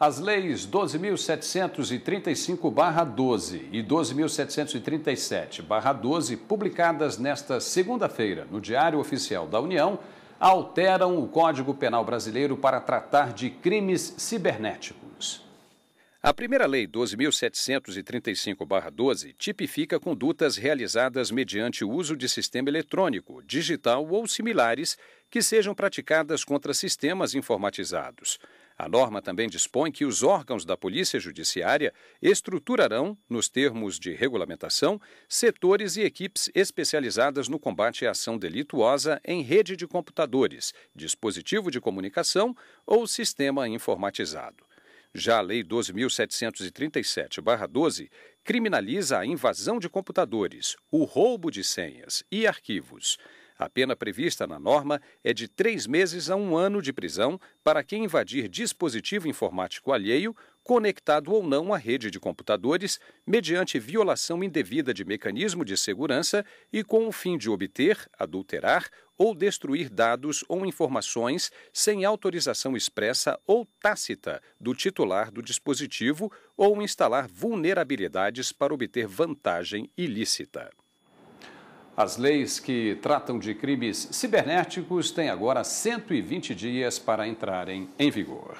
As leis 12.735-12 e 12.737-12, publicadas nesta segunda-feira no Diário Oficial da União, alteram o Código Penal Brasileiro para tratar de crimes cibernéticos. A primeira lei 12.735-12 tipifica condutas realizadas mediante o uso de sistema eletrônico, digital ou similares que sejam praticadas contra sistemas informatizados. A norma também dispõe que os órgãos da Polícia Judiciária estruturarão, nos termos de regulamentação, setores e equipes especializadas no combate à ação delituosa em rede de computadores, dispositivo de comunicação ou sistema informatizado. Já a Lei 12.737-12 criminaliza a invasão de computadores, o roubo de senhas e arquivos. A pena prevista na norma é de três meses a um ano de prisão para quem invadir dispositivo informático alheio, conectado ou não à rede de computadores, mediante violação indevida de mecanismo de segurança e com o fim de obter, adulterar ou destruir dados ou informações sem autorização expressa ou tácita do titular do dispositivo ou instalar vulnerabilidades para obter vantagem ilícita. As leis que tratam de crimes cibernéticos têm agora 120 dias para entrarem em vigor.